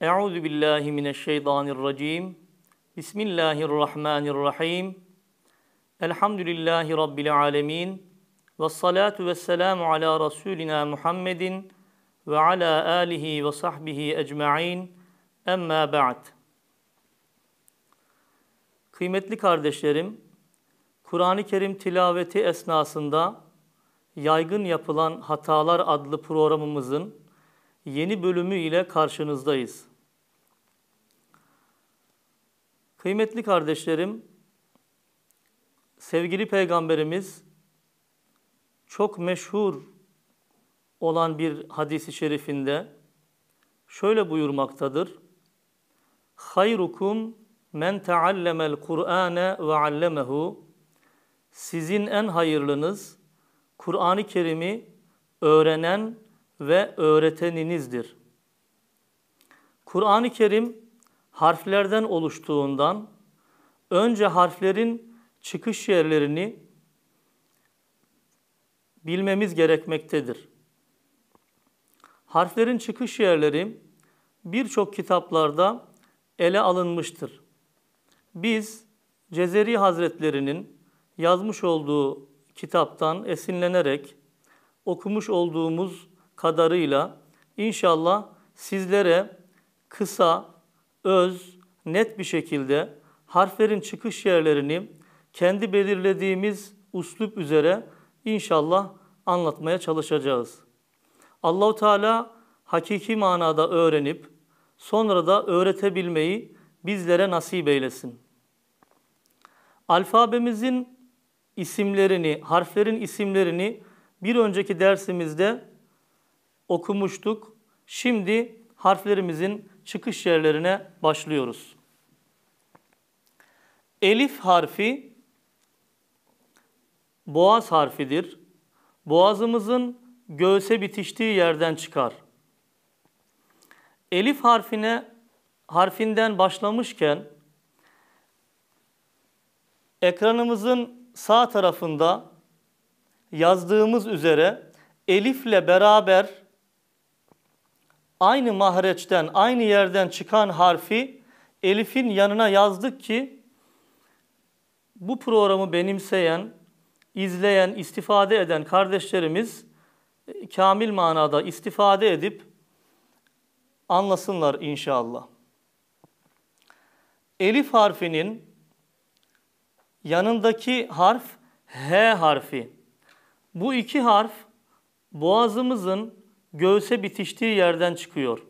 Euzu billahi mineşşeytanirracim. Bismillahirrahmanirrahim. Elhamdülillahi rabbil alamin. Ve salatu ve selamu ala rasulina Muhammedin ve ala alihi ve sahbihi ecmaîn. Emma ba'd. Kıymetli kardeşlerim, Kur'an-ı Kerim tilaveti esnasında yaygın yapılan hatalar adlı programımızın yeni bölümü ile karşınızdayız. Kıymetli kardeşlerim, sevgili peygamberimiz çok meşhur olan bir hadisi şerifinde şöyle buyurmaktadır. Hayrukum men taallemel Kur'ane ve allemehu. Sizin en hayırlınız Kur'an-ı Kerim'i öğrenen ve öğreteninizdir. Kur'an-ı Kerim harflerden oluştuğundan önce harflerin çıkış yerlerini bilmemiz gerekmektedir. Harflerin çıkış yerleri birçok kitaplarda ele alınmıştır. Biz Cezeri Hazretlerinin yazmış olduğu kitaptan esinlenerek okumuş olduğumuz kadarıyla inşallah sizlere kısa öz, net bir şekilde harflerin çıkış yerlerini kendi belirlediğimiz uslup üzere inşallah anlatmaya çalışacağız. Allahu Teala hakiki manada öğrenip sonra da öğretebilmeyi bizlere nasip eylesin. Alfabemizin isimlerini, harflerin isimlerini bir önceki dersimizde okumuştuk. Şimdi harflerimizin çıkış yerlerine başlıyoruz. Elif harfi boğaz harfidir. Boğazımızın göğse bitiştiği yerden çıkar. Elif harfine harfinden başlamışken ekranımızın sağ tarafında yazdığımız üzere elifle beraber aynı mahreçten, aynı yerden çıkan harfi elifin yanına yazdık ki bu programı benimseyen, izleyen, istifade eden kardeşlerimiz e, kamil manada istifade edip anlasınlar inşallah. Elif harfinin yanındaki harf H harfi. Bu iki harf boğazımızın göğse bitiştiği yerden çıkıyor.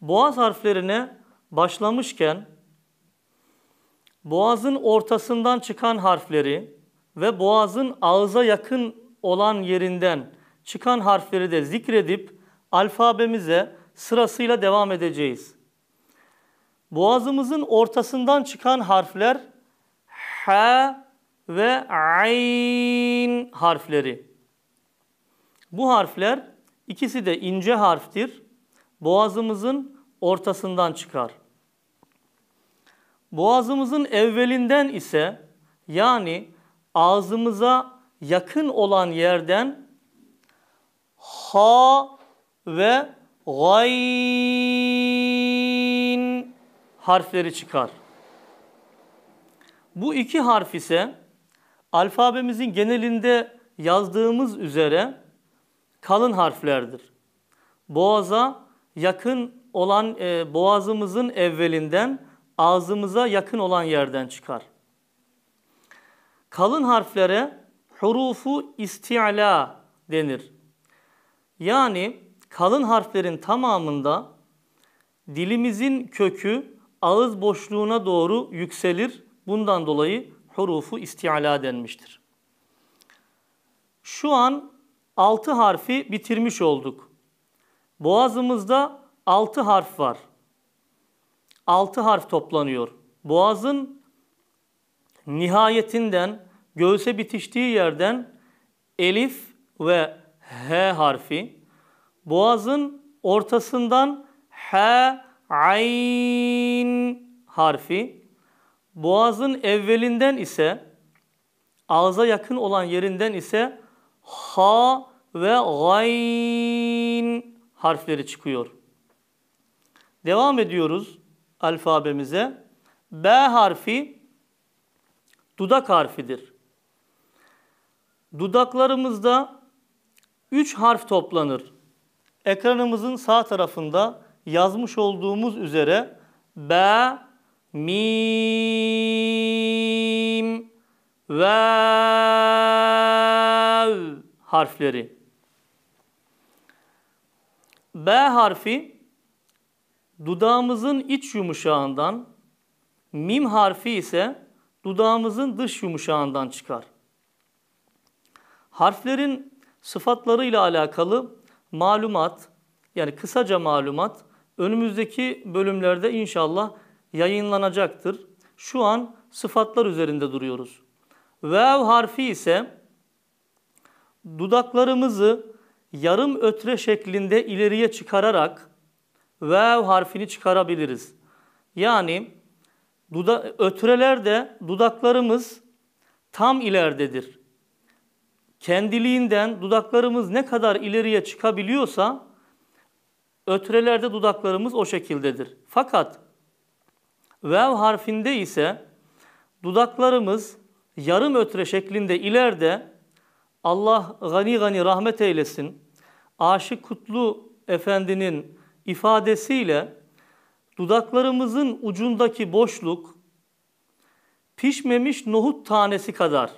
Boğaz harflerine başlamışken boğazın ortasından çıkan harfleri ve boğazın ağza yakın olan yerinden çıkan harfleri de zikredip alfabemize sırasıyla devam edeceğiz. Boğazımızın ortasından çıkan harfler H ve ayn harfleri. Bu harfler ikisi de ince harftir. Boğazımızın ortasından çıkar. Boğazımızın evvelinden ise yani ağzımıza yakın olan yerden ha ve gayn harfleri çıkar. Bu iki harf ise alfabemizin genelinde yazdığımız üzere kalın harflerdir. Boğaza yakın olan e, boğazımızın evvelinden ağzımıza yakın olan yerden çıkar. Kalın harflere hurufu isti'la denir. Yani kalın harflerin tamamında dilimizin kökü ağız boşluğuna doğru yükselir. Bundan dolayı hurufu isti'la denmiştir. Şu an 6 harfi bitirmiş olduk. Boğazımızda 6 harf var. 6 harf toplanıyor. Boğazın nihayetinden göğüse bitiştiği yerden elif ve h harfi. Boğazın ortasından h, ayn harfi. Boğazın evvelinden ise ağza yakın olan yerinden ise ha ve gayn harfleri çıkıyor. Devam ediyoruz alfabemize. B harfi dudak harfidir. Dudaklarımızda üç harf toplanır. Ekranımızın sağ tarafında yazmış olduğumuz üzere B, mim, ve harfleri. B harfi dudağımızın iç yumuşağından, mim harfi ise dudağımızın dış yumuşağından çıkar. Harflerin sıfatlarıyla alakalı malumat, yani kısaca malumat önümüzdeki bölümlerde inşallah yayınlanacaktır. Şu an sıfatlar üzerinde duruyoruz. Vev harfi ise dudaklarımızı yarım ötre şeklinde ileriye çıkararak vev harfini çıkarabiliriz. Yani duda, ötrelerde dudaklarımız tam ileridedir. Kendiliğinden dudaklarımız ne kadar ileriye çıkabiliyorsa ötrelerde dudaklarımız o şekildedir. Fakat vev harfinde ise dudaklarımız yarım ötre şeklinde ileride Allah gani gani rahmet eylesin. Aşık Kutlu Efendi'nin ifadesiyle dudaklarımızın ucundaki boşluk pişmemiş nohut tanesi kadar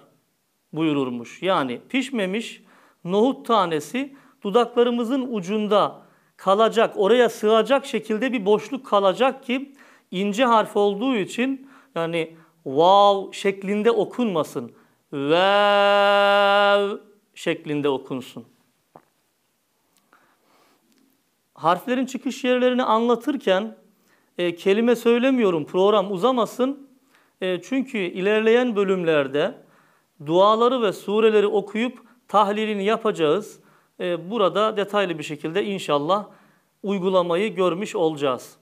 buyururmuş. Yani pişmemiş nohut tanesi dudaklarımızın ucunda kalacak, oraya sığacak şekilde bir boşluk kalacak ki ince harf olduğu için yani vav wow şeklinde okunmasın vev şeklinde okunsun. Harflerin çıkış yerlerini anlatırken e, kelime söylemiyorum program uzamasın. E, çünkü ilerleyen bölümlerde duaları ve sureleri okuyup tahlilini yapacağız. E, burada detaylı bir şekilde inşallah uygulamayı görmüş olacağız.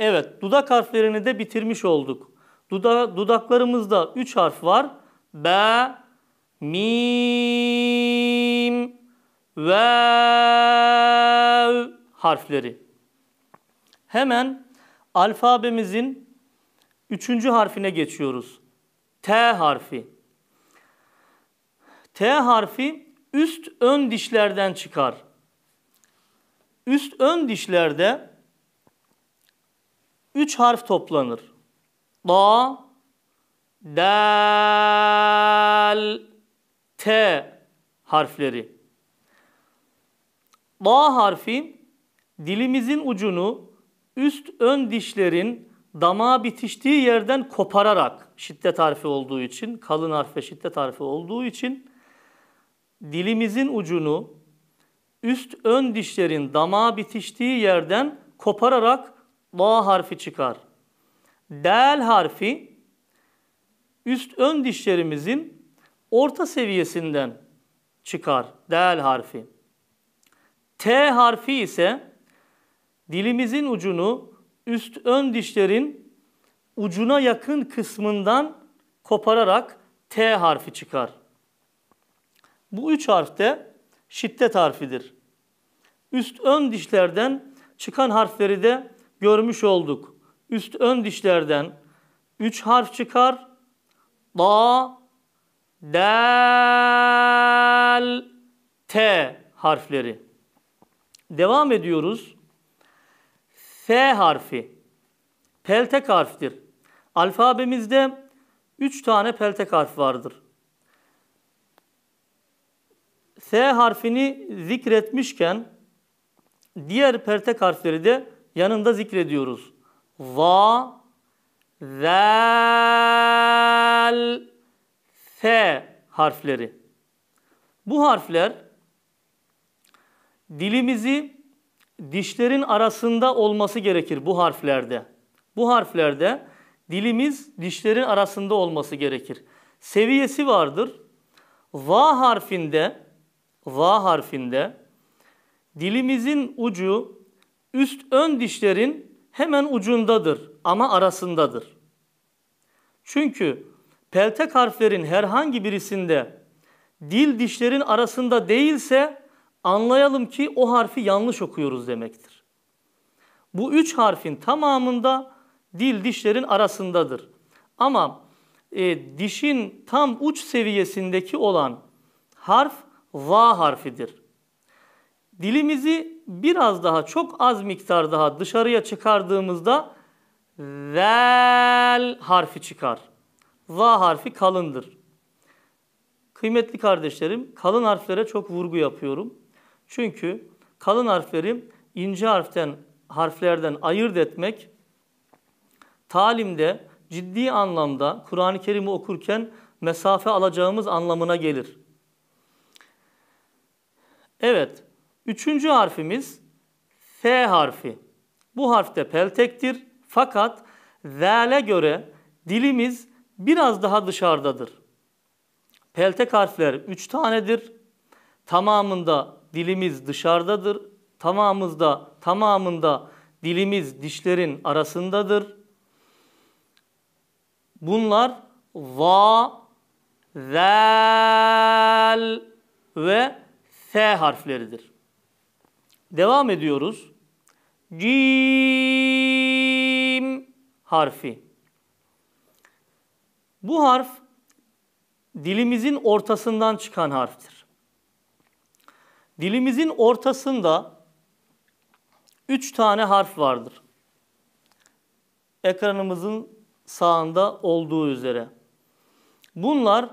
Evet dudak harflerini de bitirmiş olduk. Duda, dudaklarımızda 3 harf var ba, mim, vav harfleri. Hemen alfabemizin üçüncü harfine geçiyoruz. T harfi. T harfi üst ön dişlerden çıkar. Üst ön dişlerde üç harf toplanır. Da, del, t harfleri. Ba harfi dilimizin ucunu üst ön dişlerin damağa bitiştiği yerden kopararak şiddet harfi olduğu için, kalın harf ve şiddet harfi olduğu için dilimizin ucunu üst ön dişlerin damağa bitiştiği yerden kopararak la harfi çıkar. Del harfi üst ön dişlerimizin orta seviyesinden çıkar del harfi. T harfi ise dilimizin ucunu üst ön dişlerin ucuna yakın kısmından kopararak T harfi çıkar. Bu üç harf de şiddet harfidir. Üst ön dişlerden çıkan harfleri de görmüş olduk. Üst ön dişlerden 3 harf çıkar da, del, t harfleri. Devam ediyoruz. F harfi. Peltek harftir. Alfabemizde 3 tane peltek harf vardır. S harfini zikretmişken diğer peltek harfleri de yanında zikrediyoruz. Va, zel, fel, fe harfleri. Bu harfler dilimizi dişlerin arasında olması gerekir bu harflerde. Bu harflerde dilimiz dişlerin arasında olması gerekir. Seviyesi vardır. Va harfinde va harfinde dilimizin ucu üst ön dişlerin hemen ucundadır ama arasındadır. Çünkü peltek harflerin herhangi birisinde dil dişlerin arasında değilse anlayalım ki o harfi yanlış okuyoruz demektir. Bu üç harfin tamamında dil dişlerin arasındadır. Ama e, dişin tam uç seviyesindeki olan harf va harfidir. Dilimizi biraz daha çok az miktar daha dışarıya çıkardığımızda vel harfi çıkar va harfi kalındır. Kıymetli kardeşlerim, kalın harflere çok vurgu yapıyorum. Çünkü kalın harfleri ince harften harflerden ayırt etmek talimde ciddi anlamda Kur'an-ı Kerim'i okurken mesafe alacağımız anlamına gelir. Evet, üçüncü harfimiz F harfi. Bu harfte peltektir fakat z'le göre dilimiz biraz daha dışarıdadır. Peltek harfler üç tanedir. Tamamında dilimiz dışarıdadır. Tamamızda, tamamında dilimiz dişlerin arasındadır. Bunlar va, zel ve s harfleridir. Devam ediyoruz. Cim harfi. Bu harf dilimizin ortasından çıkan harftir. Dilimizin ortasında üç tane harf vardır. Ekranımızın sağında olduğu üzere. Bunlar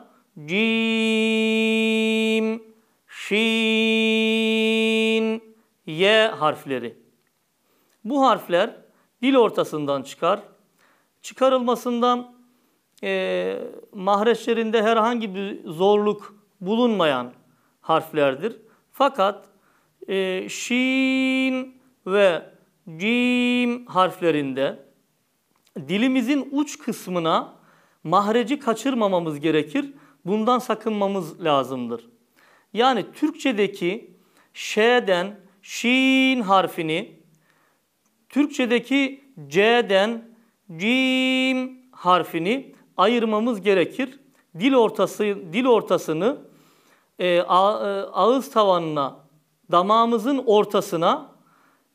cim, şin, y harfleri. Bu harfler dil ortasından çıkar. Çıkarılmasından e, mahreçlerinde herhangi bir zorluk bulunmayan harflerdir. Fakat e, şin ve cim harflerinde dilimizin uç kısmına mahreci kaçırmamamız gerekir. Bundan sakınmamız lazımdır. Yani Türkçedeki ş'den şin harfini Türkçedeki c'den cim harfini ayırmamız gerekir. Dil ortası dil ortasını e, e, ağız tavanına, damağımızın ortasına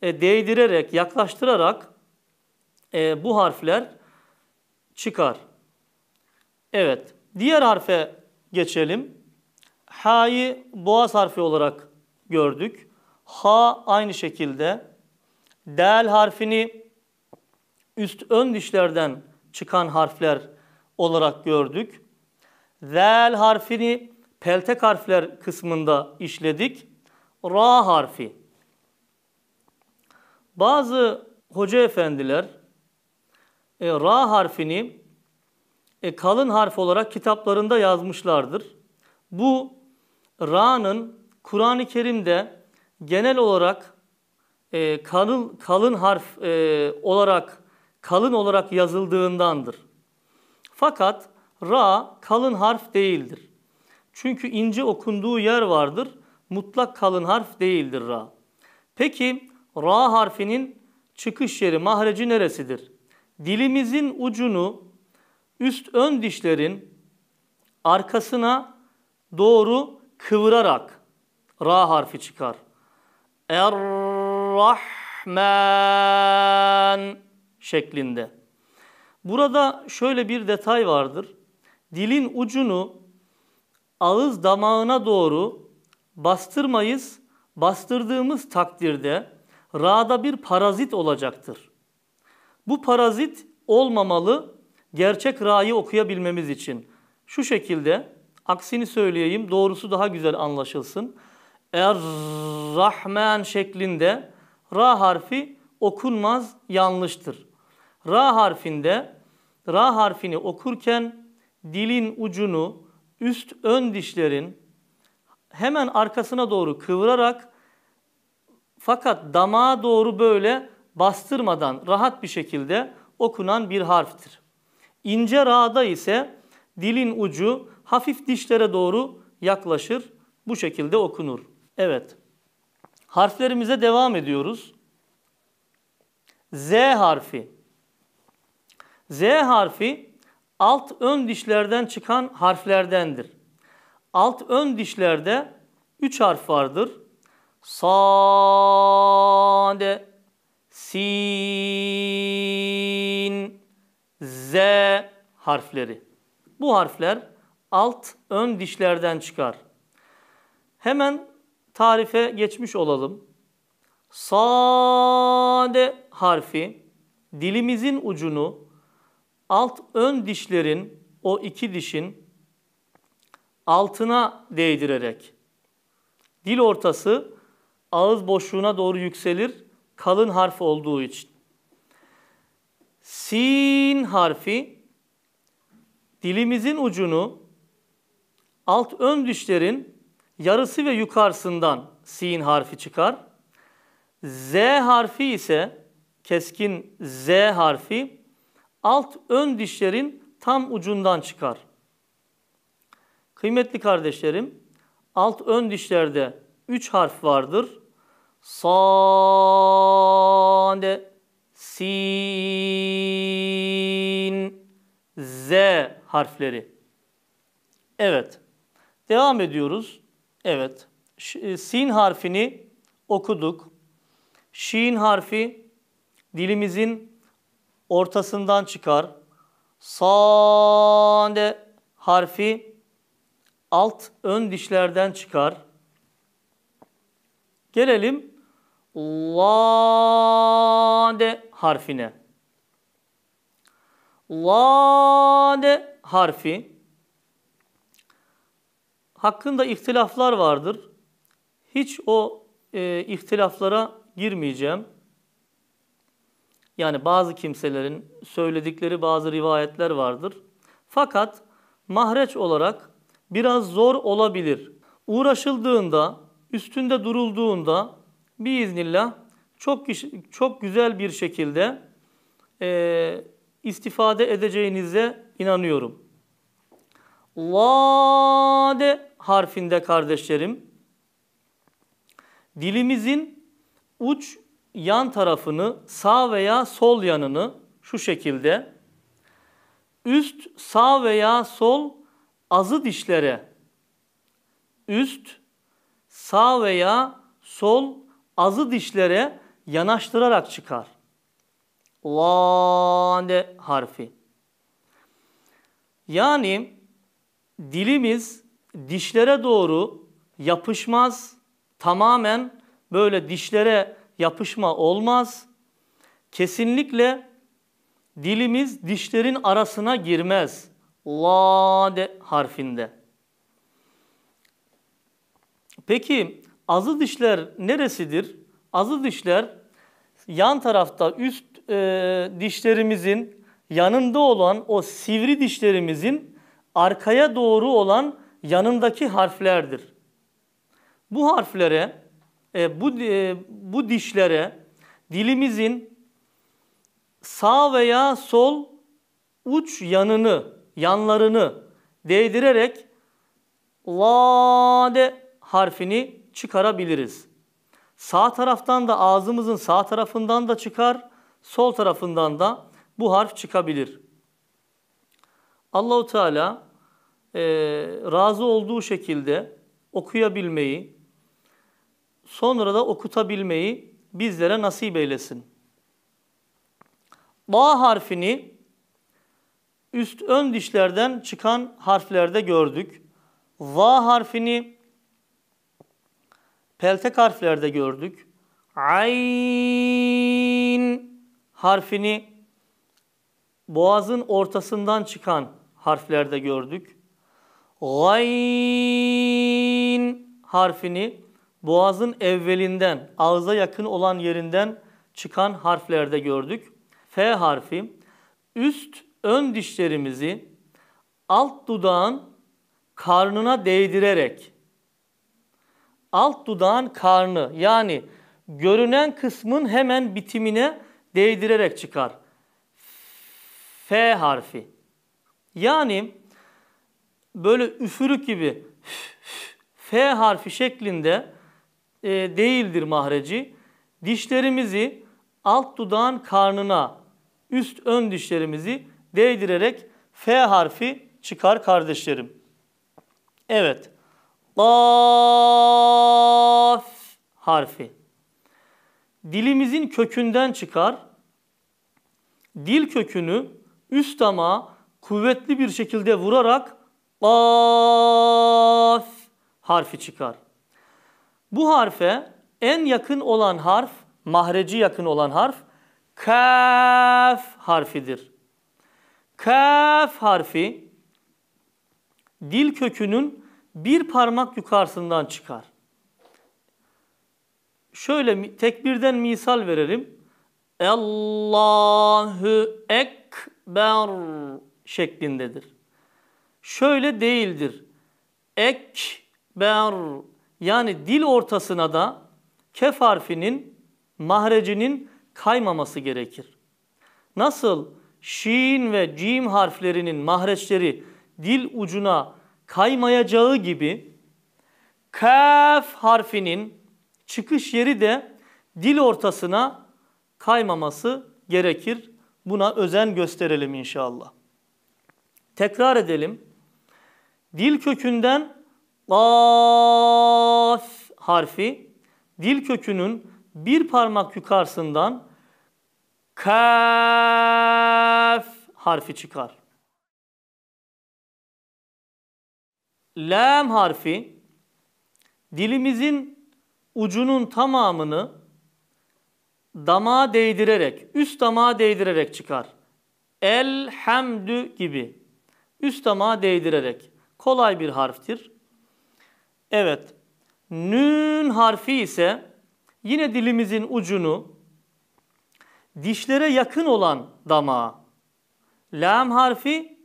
e, değdirerek, yaklaştırarak e, bu harfler çıkar. Evet, diğer harfe geçelim. Ha'yı boğaz harfi olarak gördük. Ha aynı şekilde. Del harfini üst ön dişlerden çıkan harfler olarak gördük. Zel harfini peltek harfler kısmında işledik. Ra harfi. Bazı hoca efendiler e, ra harfini e, kalın harf olarak kitaplarında yazmışlardır. Bu ra'nın Kur'an-ı Kerim'de genel olarak e, kalın, kalın harf e, olarak kalın olarak yazıldığındandır. Fakat ra kalın harf değildir. Çünkü ince okunduğu yer vardır. Mutlak kalın harf değildir ra. Peki ra harfinin çıkış yeri, mahreci neresidir? Dilimizin ucunu üst ön dişlerin arkasına doğru kıvırarak ra harfi çıkar. Er-Rahman şeklinde. Burada şöyle bir detay vardır. Dilin ucunu ağız damağına doğru bastırmayız. Bastırdığımız takdirde ra'da bir parazit olacaktır. Bu parazit olmamalı gerçek ra'yı okuyabilmemiz için. Şu şekilde aksini söyleyeyim doğrusu daha güzel anlaşılsın. Er-Rahman şeklinde ra harfi okunmaz yanlıştır ra harfinde ra harfini okurken dilin ucunu üst ön dişlerin hemen arkasına doğru kıvırarak fakat damağa doğru böyle bastırmadan rahat bir şekilde okunan bir harftir. İnce ra'da ise dilin ucu hafif dişlere doğru yaklaşır. Bu şekilde okunur. Evet. Harflerimize devam ediyoruz. Z harfi. Z harfi alt ön dişlerden çıkan harflerdendir. Alt ön dişlerde 3 harf vardır. Sade, sin, z harfleri. Bu harfler alt ön dişlerden çıkar. Hemen tarife geçmiş olalım. Sade harfi dilimizin ucunu alt ön dişlerin o iki dişin altına değdirerek dil ortası ağız boşluğuna doğru yükselir kalın harf olduğu için. Sin harfi dilimizin ucunu alt ön dişlerin yarısı ve yukarısından sin harfi çıkar. Z harfi ise keskin Z harfi alt ön dişlerin tam ucundan çıkar. Kıymetli kardeşlerim, alt ön dişlerde 3 harf vardır. Sade, sin, z harfleri. Evet. Devam ediyoruz. Evet. Ş e, sin harfini okuduk. Şin harfi dilimizin ortasından çıkar. Sade harfi alt ön dişlerden çıkar. Gelelim lade harfine. Lade harfi hakkında ihtilaflar vardır. Hiç o e, ihtilaflara girmeyeceğim. Yani bazı kimselerin söyledikleri bazı rivayetler vardır. Fakat mahreç olarak biraz zor olabilir. Uğraşıldığında, üstünde durulduğunda biiznillah çok, çok güzel bir şekilde e, istifade edeceğinize inanıyorum. Vade harfinde kardeşlerim dilimizin uç yan tarafını, sağ veya sol yanını şu şekilde üst sağ veya sol azı dişlere üst sağ veya sol azı dişlere yanaştırarak çıkar. Lade harfi. Yani dilimiz dişlere doğru yapışmaz. Tamamen böyle dişlere yapışma olmaz. Kesinlikle dilimiz dişlerin arasına girmez. La de harfinde. Peki azı dişler neresidir? Azı dişler yan tarafta üst e, dişlerimizin yanında olan o sivri dişlerimizin arkaya doğru olan yanındaki harflerdir. Bu harflere e, bu, e, bu dişlere dilimizin sağ veya sol uç yanını, yanlarını değdirerek lade harfini çıkarabiliriz. Sağ taraftan da ağzımızın sağ tarafından da çıkar, sol tarafından da bu harf çıkabilir. Allahu Teala e, razı olduğu şekilde okuyabilmeyi, sonra da okutabilmeyi bizlere nasip eylesin. Ba harfini üst ön dişlerden çıkan harflerde gördük. Va harfini peltek harflerde gördük. Ayn harfini boğazın ortasından çıkan harflerde gördük. Gayn harfini boğazın evvelinden, ağza yakın olan yerinden çıkan harflerde gördük. F harfi üst ön dişlerimizi alt dudağın karnına değdirerek alt dudağın karnı yani görünen kısmın hemen bitimine değdirerek çıkar. F harfi. Yani böyle üfürük gibi F harfi şeklinde e, değildir mahreci. Dişlerimizi alt dudağın karnına, üst ön dişlerimizi değdirerek F harfi çıkar kardeşlerim. Evet. Laf harfi. Dilimizin kökünden çıkar. Dil kökünü üst damağa kuvvetli bir şekilde vurarak laf harfi çıkar. Bu harfe en yakın olan harf, mahreci yakın olan harf kaf harfidir. Kaf harfi dil kökünün bir parmak yukarısından çıkar. Şöyle tekbirden misal verelim. Allahu Ekber şeklindedir. Şöyle değildir. Ekber yani dil ortasına da kef harfinin mahrecinin kaymaması gerekir. Nasıl şin ve cim harflerinin mahreçleri dil ucuna kaymayacağı gibi kaf harfinin çıkış yeri de dil ortasına kaymaması gerekir. Buna özen gösterelim inşallah. Tekrar edelim. Dil kökünden Kaf harfi dil kökünün bir parmak yukarısından kaf harfi çıkar. Lam harfi dilimizin ucunun tamamını damağa değdirerek, üst damağa değdirerek çıkar. Elhamdü gibi. Üst damağa değdirerek. Kolay bir harftir. Evet. Nün harfi ise yine dilimizin ucunu dişlere yakın olan damağa. Lam harfi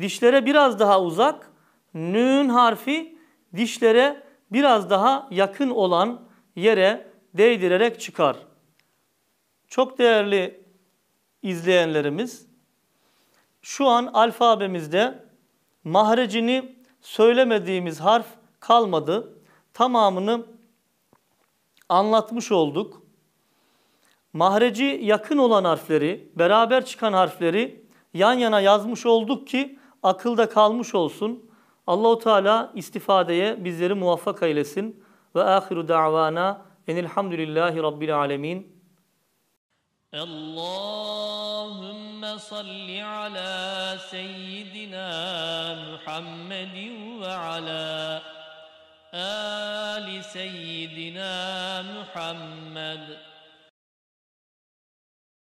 dişlere biraz daha uzak. Nün harfi dişlere biraz daha yakın olan yere değdirerek çıkar. Çok değerli izleyenlerimiz şu an alfabemizde mahrecini söylemediğimiz harf kalmadı. Tamamını anlatmış olduk. Mahreci yakın olan harfleri, beraber çıkan harfleri yan yana yazmış olduk ki akılda kalmış olsun. Allahu Teala istifadeye bizleri muvaffak eylesin. Ve ahiru davana enilhamdülillahi rabbil alemin. Allahümme salli ala seyyidina Muhammedin ve ala آل سيدنا محمد